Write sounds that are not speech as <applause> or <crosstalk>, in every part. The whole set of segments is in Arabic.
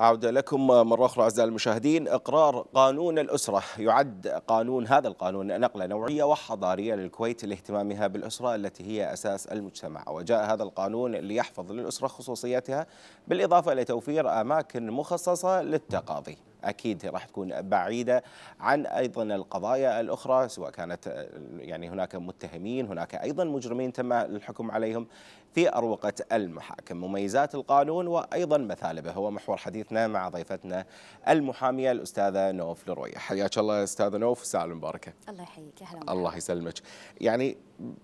أعود لكم مرة أخرى أعزائي المشاهدين إقرار قانون الأسرة يعد قانون هذا القانون نقلة نوعية وحضارية للكويت لاهتمامها بالأسرة التي هي أساس المجتمع وجاء هذا القانون ليحفظ للأسرة خصوصيتها بالإضافة لتوفير أماكن مخصصة للتقاضي اكيد راح تكون بعيده عن ايضا القضايا الاخرى سواء كانت يعني هناك متهمين هناك ايضا مجرمين تم الحكم عليهم في أروقة المحاكم مميزات القانون وأيضا مثالبه هو محور حديثنا مع ضيفتنا المحامية الأستاذة نوف لروي حياك الله أستاذة نوف ساعة المباركة الله يحييك أهلا الله يسلمك يعني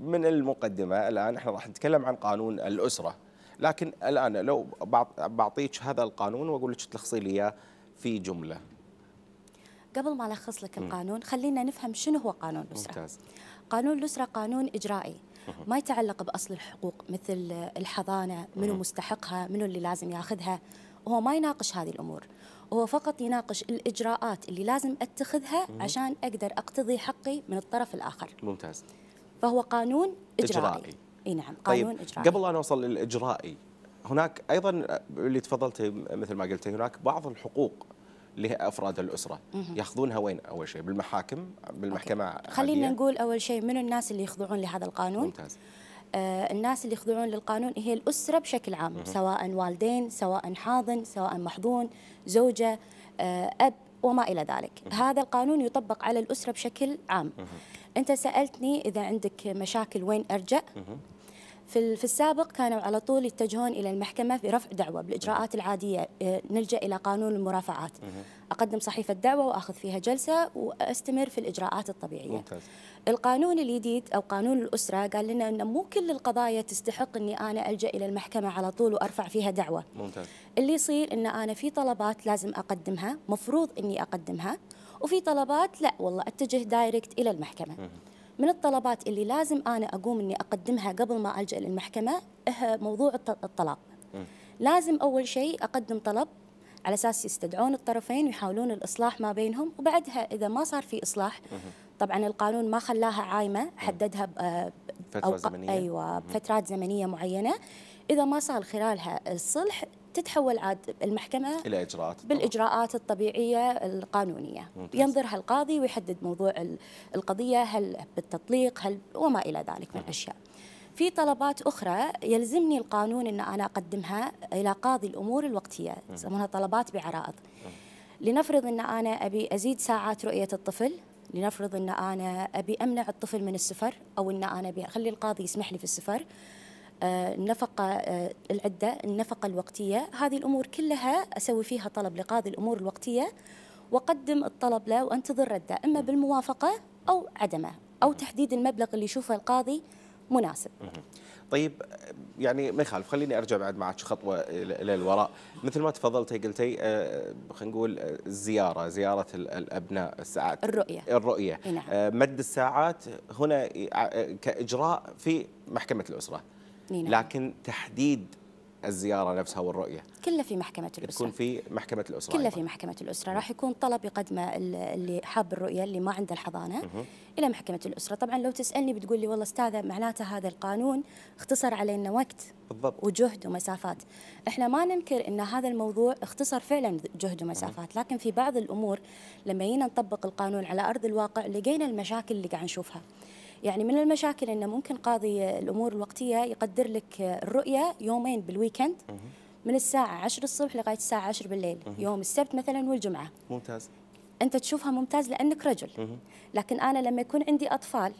من المقدمة الآن احنا راح نتكلم عن قانون الأسرة لكن الآن لو بعطيك هذا القانون وأقول لك تلخصي لي إياه في جملة قبل ما الخص لك القانون خلينا نفهم شنو هو قانون الاسره ممتاز. قانون الاسره قانون اجرائي <laughs> ما يتعلق باصل الحقوق مثل الحضانه منو مستحقها منو اللي لازم ياخذها هو ما يناقش هذه الامور هو فقط يناقش الاجراءات اللي لازم اتخذها عشان اقدر اقتضي حقي من الطرف الاخر ممتاز فهو قانون اجرائي, إجرائي. اي نعم طيب، قانون طيب اجرائي قبل ان اوصل للاجرائي هناك ايضا آه، اللي تفضلتي مثل ما قلتي هناك بعض الحقوق لافراد الاسره ياخذونها وين اول شيء بالمحاكم بالمحكمه أوكي. خلينا عادية. نقول اول شيء من الناس اللي يخضعون لهذا القانون ممتاز آه الناس اللي يخضعون للقانون هي الاسره بشكل عام سواء والدين سواء حاضن سواء محظون زوجه آه اب وما الى ذلك هذا القانون يطبق على الاسره بشكل عام انت سالتني اذا عندك مشاكل وين ارجع في في السابق كانوا على طول يتجهون الى المحكمه برفع دعوه بالاجراءات العاديه آه، نلجا الى قانون المرافعات اقدم صحيفه دعوه واخذ فيها جلسه واستمر في الاجراءات الطبيعيه ممتاز. القانون الجديد او قانون الاسره قال لنا انه مو كل القضايا تستحق اني انا الجا الى المحكمه على طول وارفع فيها دعوه ممتاز. اللي يصير ان انا في طلبات لازم اقدمها مفروض اني اقدمها وفي طلبات لا والله اتجه دايركت الى المحكمه مم. من الطلبات اللي لازم انا اقوم اني اقدمها قبل ما الجا للمحكمه إه موضوع الطلاق لازم اول شيء اقدم طلب على اساس يستدعون الطرفين ويحاولون الاصلاح ما بينهم وبعدها اذا ما صار في اصلاح طبعا القانون ما خلاها عايمه حددها فترة زمنية ايوه بفترات زمنيه معينه اذا ما صار خلالها الصلح تتحول عاد المحكمة إلى إجراءات بالإجراءات الطبيعية القانونية ممتاز. ينظرها القاضي ويحدد موضوع القضية هل بالتطليق هل وما إلى ذلك من الأشياء في طلبات أخرى يلزمني القانون أن أنا أقدمها إلى قاضي الأمور الوقتية يسمونها طلبات بعرائض لنفرض أن أنا أبي أزيد ساعات رؤية الطفل لنفرض أن أنا أبي أمنع الطفل من السفر أو أن أنا أبي أخلي القاضي يسمح لي في السفر آه، النفقة آه، العدة النفقة الوقتية هذه الأمور كلها أسوي فيها طلب لقاضي الأمور الوقتية وأقدم الطلب له وأنتظر رده إما بالموافقة أو عدمه أو تحديد المبلغ اللي يشوفه القاضي مناسب طيب يعني ما يخالف خليني ارجع بعد معك خطوه للوراء مثل ما تفضلتي قلتي آه، خلينا نقول الزياره زياره الابناء الساعات الرؤيه الرؤيه نعم. مد الساعات هنا كاجراء في محكمه الاسره نعم. لكن تحديد الزيارة نفسها والرؤية كلها في محكمة الأسرة تكون في محكمة الأسرة كلها في محكمة الأسرة راح يكون طلب يقدمه اللي حاب الرؤية اللي ما عنده الحضانة إلى محكمة الأسرة طبعا لو تسألني بتقول لي والله أستاذة معناته هذا القانون اختصر علينا وقت بالضبط وجهد ومسافات احنا ما ننكر ان هذا الموضوع اختصر فعلا جهد ومسافات لكن في بعض الامور لما جينا نطبق القانون على ارض الواقع لقينا المشاكل اللي قاعد نشوفها يعني من المشاكل انه ممكن قاضي الامور الوقتيه يقدر لك الرؤيه يومين بالويكند من الساعه 10 الصبح لغايه الساعه 10 بالليل يوم السبت مثلا والجمعه ممتاز انت تشوفها ممتاز لانك رجل لكن انا لما يكون عندي اطفال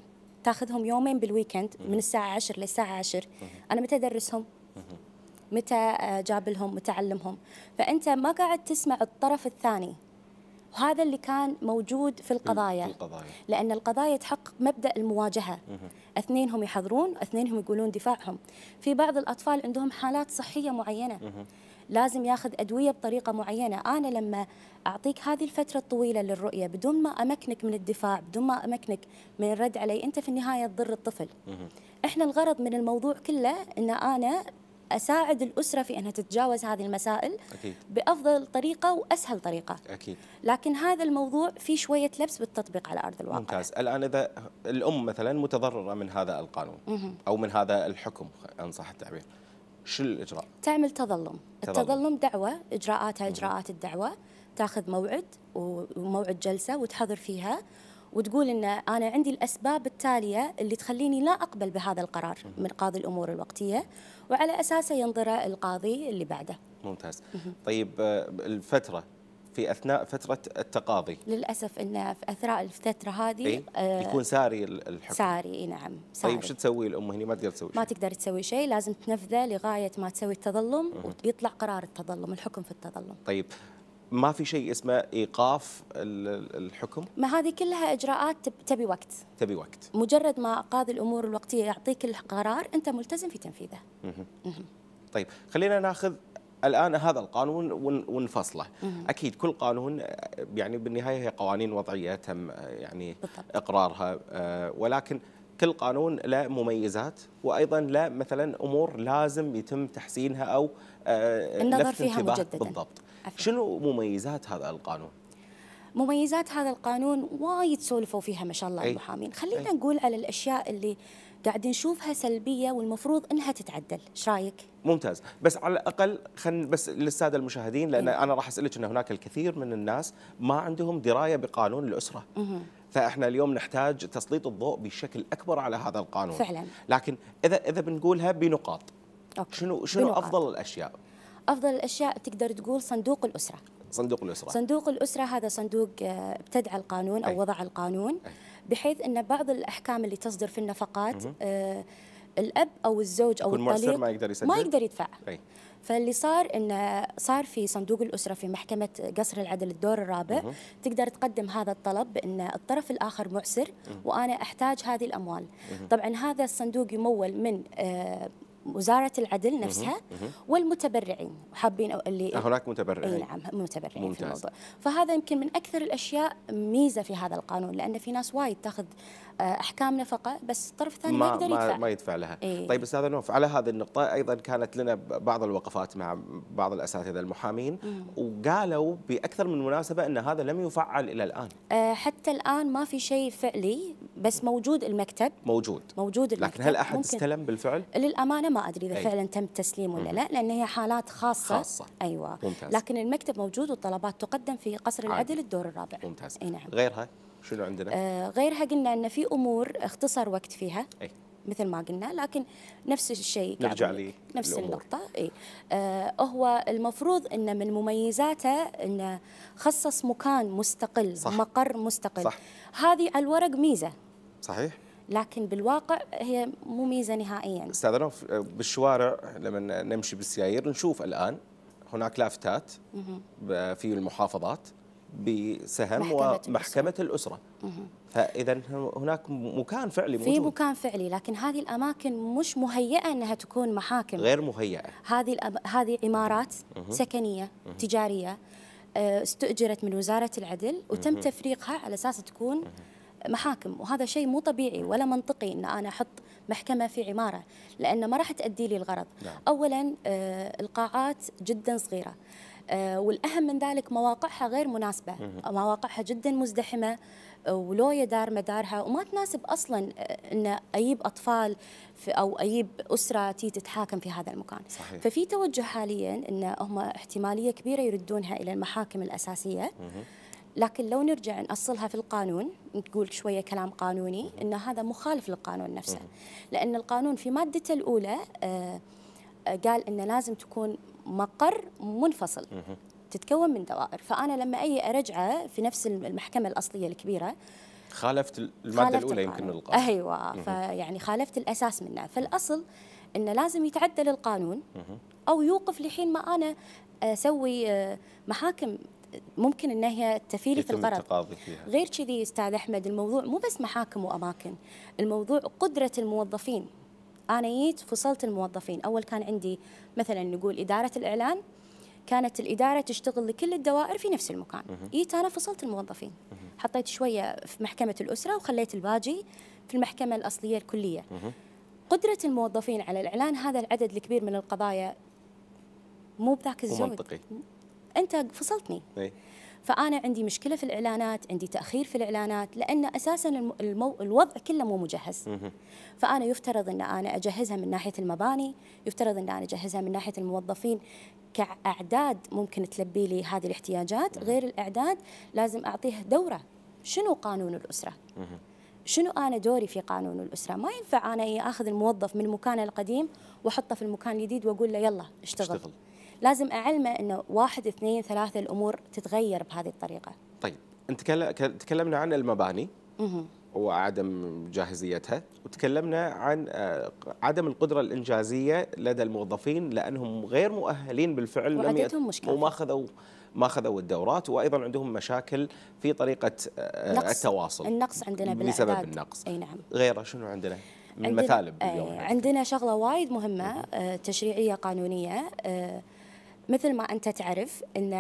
تاخذهم يومين بالويكند من الساعه 10 للساعه 10 انا متى ادرسهم متى جاب لهم متعلمهم فانت ما قاعد تسمع الطرف الثاني وهذا اللي كان موجود في القضايا, في القضايا. لأن القضايا تحقق مبدأ المواجهة اثنينهم يحضرون اثنينهم يقولون دفاعهم في بعض الأطفال عندهم حالات صحية معينة مه. لازم ياخذ أدوية بطريقة معينة أنا لما أعطيك هذه الفترة الطويلة للرؤية بدون ما أمكنك من الدفاع بدون ما أمكنك من الرد علي أنت في النهاية تضر الطفل مه. احنا الغرض من الموضوع كله ان انا اساعد الاسره في انها تتجاوز هذه المسائل أكيد. بافضل طريقه واسهل طريقه اكيد لكن هذا الموضوع في شويه لبس بالتطبيق على ارض الواقع ممتاز الان اذا الام مثلا متضرره من هذا القانون مه. او من هذا الحكم ان صح التعبير شو الاجراء تعمل تظلم, تظلم. التظلم دعوه اجراءاتها اجراءات الدعوه تاخذ موعد وموعد جلسه وتحضر فيها وتقول ان انا عندي الاسباب التاليه اللي تخليني لا اقبل بهذا القرار من قاضي الامور الوقتيه وعلى اساسه ينظر القاضي اللي بعده. ممتاز. طيب آه، الفتره في اثناء فتره التقاضي للاسف ان في اثناء الفتره هذه إيه؟ آه يكون ساري الحكم ساري اي نعم طيب، ساري. طيب شو تسوي الام هنا ما تقدر تسوي شيء ما تقدر تسوي شيء لازم تنفذه لغايه ما تسوي التظلم ويطلع قرار التظلم الحكم في التظلم طيب ما في شيء اسمه ايقاف الحكم ما هذه كلها اجراءات تبي وقت تبي وقت مجرد ما قاضي الامور الوقتيه يعطيك القرار انت ملتزم في تنفيذه طيب خلينا ناخذ الان هذا القانون ونفصله اكيد كل قانون يعني بالنهايه هي قوانين وضعيه تم يعني بالطبع. اقرارها آه، ولكن كل قانون له مميزات وايضا له مثلا امور لازم يتم تحسينها او آه، النظر فيها مجددا بالضبط شنو مميزات هذا القانون؟ مميزات هذا القانون وايد سولفوا فيها ما شاء الله المحامين خلينا أي. نقول على الأشياء اللي قاعد نشوفها سلبية والمفروض أنها تتعدل إيش رأيك؟ ممتاز بس على الأقل خلينا بس للسادة المشاهدين لأن أي. أنا راح أسألك أن هناك الكثير من الناس ما عندهم دراية بقانون الأسرة مه. فاحنا اليوم نحتاج تسليط الضوء بشكل اكبر على هذا القانون فعلا لكن اذا اذا بنقولها بنقاط أوكي. شنو شنو بنقاط. افضل الاشياء افضل الاشياء تقدر تقول صندوق الاسره صندوق الاسره صندوق الاسره هذا صندوق آه، ابتدع القانون او أي. وضع القانون بحيث ان بعض الاحكام اللي تصدر في النفقات آه الاب او الزوج او الطليق ما يقدر يسجل ما يقدر يدفع أي. فاللي صار انه صار في صندوق الاسره في محكمه قصر العدل الدور الرابع مه. تقدر تقدم هذا الطلب بان الطرف الاخر معسر مه. وانا احتاج هذه الاموال مه. طبعا هذا الصندوق يمول من آه وزاره العدل نفسها والمتبرعين وحابين اللي آه، هناك متبرعين اي نعم متبرعين ممتاز. في الموضوع فهذا يمكن من اكثر الاشياء ميزه في هذا القانون لان في ناس وايد تاخذ آه، احكام نفقه بس الطرف الثاني ما يقدر يدفع ما يدفع لها إيه؟ طيب استاذ نوف على هذه النقطه ايضا كانت لنا بعض الوقفات مع بعض الاساتذه المحامين مم. وقالوا باكثر من مناسبه ان هذا لم يفعل الى الان آه، حتى الان ما في شيء فعلي بس موجود المكتب موجود موجود المكتب لكن هل احد استلم بالفعل للامانه ما ادري اذا فعلا تم تسليم ولا لا لان هي حالات خاصه خاصه ايوه ممتاز. لكن المكتب موجود والطلبات تقدم في قصر عادل. العدل الدور الرابع ممتاز اي نعم غيرها شنو عندنا؟ آه غيرها قلنا ان في امور اختصر وقت فيها أي. مثل ما قلنا لكن نفس الشيء نرجع لي نفس الأمور. النقطة اي آه هو المفروض ان من مميزاته انه خصص مكان مستقل صح. مقر مستقل صح. هذه على الورق ميزة صحيح لكن بالواقع هي مو ميزه نهائيا استاذ نوف بالشوارع لما نمشي بالسيايير نشوف الان هناك لافتات في المحافظات بسهم محكمة ومحكمة الأسرة, الأسرة. فإذا هناك مكان فعلي موجود في مكان فعلي لكن هذه الأماكن مش مهيئة أنها تكون محاكم غير مهيئة هذه هذه عمارات مه. سكنية مه. تجارية آه، استؤجرت من وزارة العدل وتم مه. تفريقها على أساس تكون مه. محاكم وهذا شيء مو طبيعي ولا منطقي ان انا احط محكمه في عماره لان ما راح تؤدي لي الغرض نعم. اولا آه، القاعات جدا صغيره آه، والاهم من ذلك مواقعها غير مناسبه مواقعها جدا مزدحمه آه، ولو يدار مدارها وما تناسب اصلا ان اجيب اطفال او اجيب اسره تي تتحاكم في هذا المكان صحيح. ففي توجه حاليا ان هم احتماليه كبيره يردونها الى المحاكم الاساسيه مه. لكن لو نرجع نأصلها في القانون نقول شوية كلام قانوني أن هذا مخالف للقانون نفسه لأن القانون في مادته الأولى آه، آه، قال أنه لازم تكون مقر منفصل تتكون من دوائر فأنا لما أي أرجعه في نفس المحكمة الأصلية الكبيرة خالفت المادة خالفت الأولى يمكن القانون أيوة فيعني خالفت الأساس منه فالأصل أنه لازم يتعدل القانون أو يوقف لحين ما أنا آه، أسوي محاكم ممكن أن هي تفيلي في الغرض غير كذي أستاذ أحمد الموضوع مو بس محاكم وأماكن الموضوع قدرة الموظفين أنا جيت فصلت الموظفين أول كان عندي مثلا نقول إدارة الإعلان كانت الإدارة تشتغل لكل الدوائر في نفس المكان جيت أنا فصلت الموظفين حطيت شوية في محكمة الأسرة وخليت الباجي في المحكمة الأصلية الكلية قدرة الموظفين على الإعلان هذا العدد الكبير من القضايا مو بذاك الزود منطقي انت فصلتني أي. فانا عندي مشكله في الاعلانات عندي تاخير في الاعلانات لان اساسا المو... الوضع كله مو مجهز فانا يفترض ان انا اجهزها من ناحيه المباني يفترض ان انا اجهزها من ناحيه الموظفين كاعداد ممكن تلبي لي هذه الاحتياجات غير الاعداد لازم اعطيها دوره شنو قانون الاسره شنو انا دوري في قانون الاسره ما ينفع انا اخذ الموظف من مكانه القديم واحطه في المكان الجديد واقول له يلا اشتغل, اشتغل. لازم أعلمه أنه واحد اثنين ثلاثة الأمور تتغير بهذه الطريقة طيب أنت تكلمنا عن المباني وعدم جاهزيتها وتكلمنا عن آه، عدم القدرة الإنجازية لدى الموظفين لأنهم غير مؤهلين بالفعل وعدتهم مشكلة وما أخذوا ما أخذوا الدورات وأيضا عندهم مشاكل في طريقة آه، نقص التواصل النقص عندنا بالأعداد بسبب النقص أي نعم غيره شنو عندنا؟ من عندنا مثالب آه، اليوم عندنا شغلة وايد مهمة تشريعية قانونية مثل ما انت تعرف ان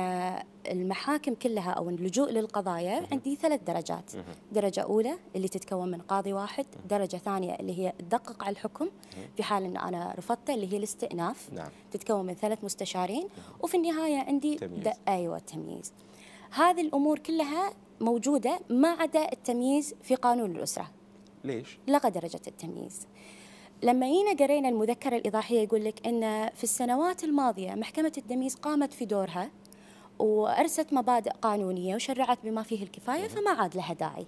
المحاكم كلها او اللجوء للقضايا عندي ثلاث درجات درجه اولى اللي تتكون من قاضي واحد درجه ثانيه اللي هي تدقق على الحكم في حال ان انا رفضته اللي هي الاستئناف نعم. تتكون من ثلاث مستشارين وفي النهايه عندي تمييز. ايوه التمييز هذه الامور كلها موجوده ما عدا التمييز في قانون الاسره ليش لغى درجه التمييز لما جينا قرينا المذكرة الإيضاحية يقول لك أن في السنوات الماضية محكمة التمييز قامت في دورها وأرست مبادئ قانونية وشرعت بما فيه الكفاية فما عاد لها داعي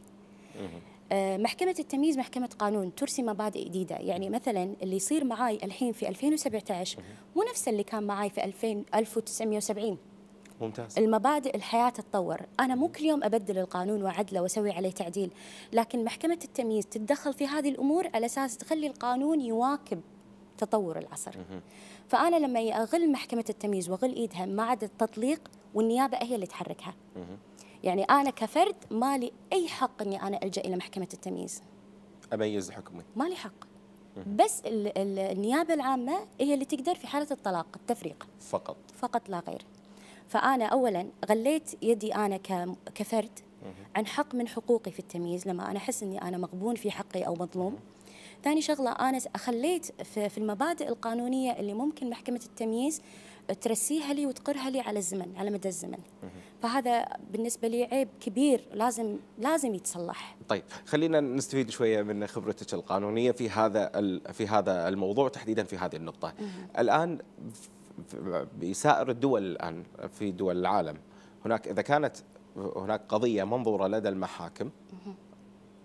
آه، محكمة التمييز محكمة قانون ترسي مبادئ جديدة يعني مثلا اللي يصير معاي الحين في 2017 مو نفس اللي كان معاي في 2000 1970 ممتاز المبادئ الحياة تتطور أنا مو كل يوم أبدل القانون وعدله وأسوي عليه تعديل لكن محكمة التمييز تتدخل في هذه الأمور على أساس تخلي القانون يواكب تطور العصر فأنا لما أغل محكمة التمييز وأغل إيدها ما عدا التطليق والنيابة هي اللي تحركها يعني أنا كفرد ما لي أي حق أني أنا ألجأ إلى محكمة التمييز أميز حكمي ما لي حق بس النيابة العامة هي اللي تقدر في حالة الطلاق التفريق فقط فقط لا غير فأنا أولا غليت يدي أنا كفرد عن حق من حقوقي في التمييز لما أنا أحس أني أنا مغبون في حقي أو مظلوم ثاني شغلة أنا خليت في المبادئ القانونية اللي ممكن محكمة التمييز ترسيها لي وتقرها لي على الزمن على مدى الزمن فهذا بالنسبه لي عيب كبير لازم لازم يتصلح طيب خلينا نستفيد شويه من خبرتك القانونيه في هذا في هذا الموضوع تحديدا في هذه النقطه الان بسائر الدول الآن في دول العالم هناك إذا كانت هناك قضية منظورة لدى المحاكم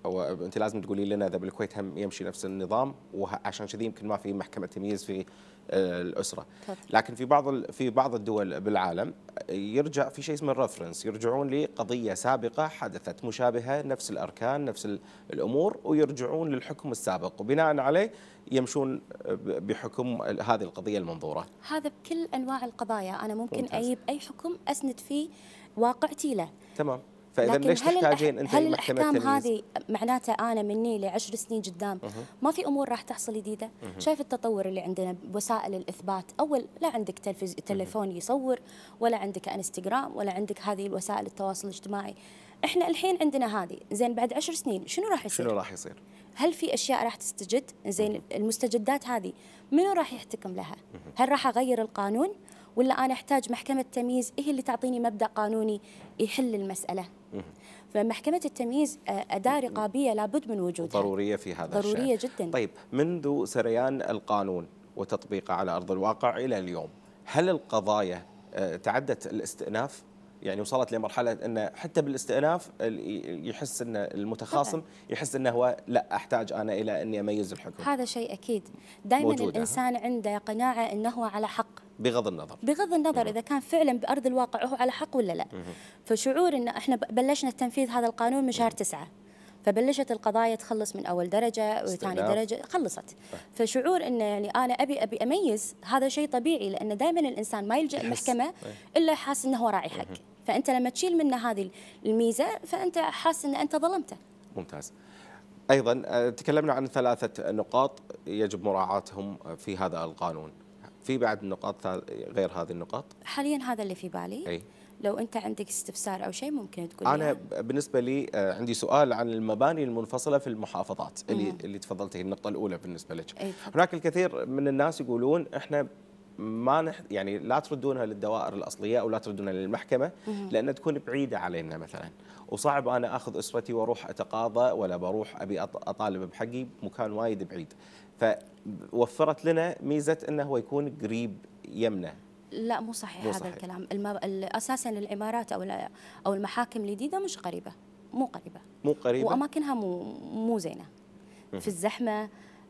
هو انت لازم تقولي لنا اذا بالكويت هم يمشي نفس النظام وعشان كذي يمكن ما في محكمه تمييز في آه، الاسره طيب. لكن في بعض في بعض الدول بالعالم يرجع في شيء اسمه الرفرنس يرجعون لقضيه سابقه حدثت مشابهه نفس الاركان نفس الامور ويرجعون للحكم السابق وبناء عليه يمشون آه، بحكم هذه القضيه المنظوره هذا بكل انواع القضايا انا ممكن اجيب اي حكم اسند فيه واقعتي له تمام فاذا ليش تحتاجين انت هل الاحكام هذه معناتها انا مني لعشر سنين قدام ما في امور راح تحصل جديده شايف التطور اللي عندنا بوسائل الاثبات اول لا عندك تلفز... تلفون يصور ولا عندك انستغرام ولا عندك هذه الوسائل التواصل الاجتماعي احنا الحين عندنا هذه زين بعد عشر سنين شنو راح يصير شنو راح يصير هل في اشياء راح تستجد زين المستجدات هذه منو راح يحتكم لها هل راح اغير القانون ولا انا احتاج محكمه تمييز هي إيه اللي تعطيني مبدا قانوني يحل المساله فمحكمة التمييز آه، أداة رقابية لابد من وجودها ضرورية في هذا ضرورية الشأن. جدا طيب منذ سريان القانون وتطبيقه على أرض الواقع إلى اليوم هل القضايا آه، تعدت الاستئناف؟ يعني وصلت لمرحلة أنه حتى بالاستئناف يحس أن المتخاصم يحس أنه هو لا أحتاج أنا إلى أني أميز الحكم هذا شيء أكيد دائما الإنسان عنده قناعة أنه على حق بغض النظر بغض النظر مم. اذا كان فعلا بارض الواقع هو على حق ولا لا مم. فشعور ان احنا بلشنا تنفيذ هذا القانون من شهر تسعة فبلشت القضايا تخلص من اول درجه وثاني درجه خلصت أه. فشعور انه يعني انا ابي ابي اميز هذا شيء طبيعي لان دائما الانسان ما يلجا المحكمه الا حاس انه هو راعي حق فانت لما تشيل منه هذه الميزه فانت حاس ان انت ظلمته ممتاز ايضا آه، تكلمنا عن ثلاثه نقاط يجب مراعاتهم في هذا القانون في بعد نقاط غير هذه النقاط؟ حاليا هذا اللي في بالي أي. لو انت عندك استفسار او شيء ممكن تقول انا يعني. بالنسبه لي آه، عندي سؤال عن المباني المنفصله في المحافظات اللي مم. اللي تفضلت هي النقطه الاولى بالنسبه لك إيه، هناك الكثير من الناس يقولون احنا ما نح يعني لا تردونها للدوائر الاصليه او لا تردونها للمحكمه لان تكون بعيده علينا مثلا وصعب انا اخذ اسرتي واروح اتقاضى ولا بروح ابي اطالب بحقي بمكان وايد بعيد فوفرت لنا ميزه انه هو يكون قريب يمنا لا مو صحيح مو هذا صحيح. الكلام الم... اساسا الامارات او او المحاكم الجديده مش قريبه مو قريبه مو قريبه واماكنها مو مو زينه في الزحمه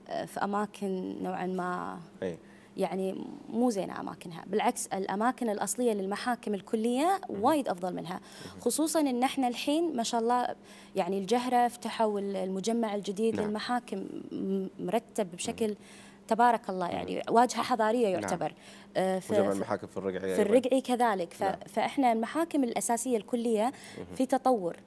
آه، في اماكن نوعا ما أي. يعني مو زينه اماكنها بالعكس الاماكن الاصليه للمحاكم الكليه وايد افضل منها خصوصا ان احنا الحين ما شاء الله يعني الجهره فتحوا المجمع الجديد نعم. للمحاكم مرتب بشكل تبارك الله يعني واجهه حضاريه نعم. يعتبر نعم. آه، في مجمع المحاكم في الرقعي في أيوة. الرقعي كذلك نعم. فاحنا المحاكم الاساسيه الكليه في تطور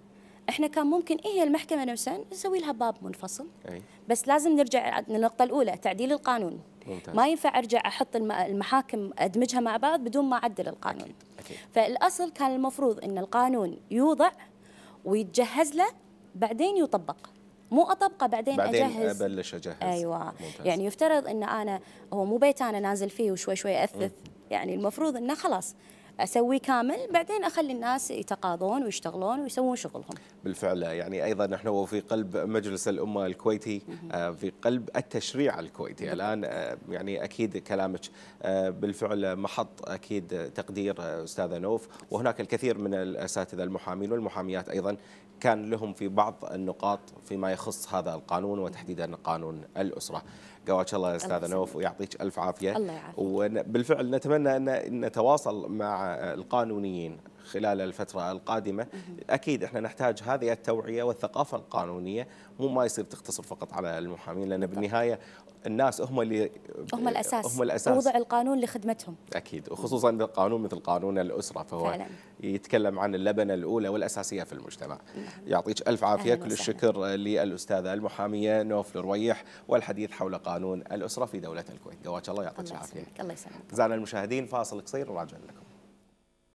احنا كان ممكن إيه المحكمة نفسها نسوي لها باب منفصل أي. بس لازم نرجع للنقطة الأولى تعديل القانون ممتاز. ما ينفع ارجع احط المحاكم ادمجها مع بعض بدون ما اعدل القانون أكيد. أكيد. فالاصل كان المفروض ان القانون يوضع ويتجهز له بعدين يطبق مو اطبقه بعدين, بعدين اجهز ابلش اجهز ايوه ممتاز. يعني يفترض ان انا هو مو بيت انا نازل فيه وشوي شوي اثث م. يعني المفروض انه خلاص اسويه كامل بعدين اخلي الناس يتقاضون ويشتغلون ويسوون شغلهم بالفعل يعني ايضا نحن وفي قلب مجلس الامه الكويتي آه، في قلب التشريع الكويتي الان آه، يعني اكيد كلامك آه، بالفعل محط اكيد تقدير استاذه نوف وهناك الكثير من الاساتذه المحامين والمحاميات ايضا كان لهم في بعض النقاط فيما يخص هذا القانون وتحديدا قانون الاسره قواك الله يا استاذه نوف ويعطيك الف عافيه الله يعافيك وبالفعل نتمنى ان نتواصل مع القانونيين خلال الفترة القادمة أكيد إحنا نحتاج هذه التوعية والثقافة القانونية مو ما يصير تقتصر فقط على المحامين لأن بالنهاية الناس هم اللي هم الاساس هم الاساس وضع القانون لخدمتهم اكيد وخصوصا بالقانون مثل قانون الاسره فهو فعلا. يتكلم عن اللبنه الاولى والاساسيه في المجتمع نعم. يعطيك الف عافيه كل الشكر للاستاذه المحاميه نوف الرويح والحديث حول قانون الاسره في دوله الكويت قواك الله يعطيك العافيه الله يسلمك زعنا المشاهدين فاصل قصير وراجع لكم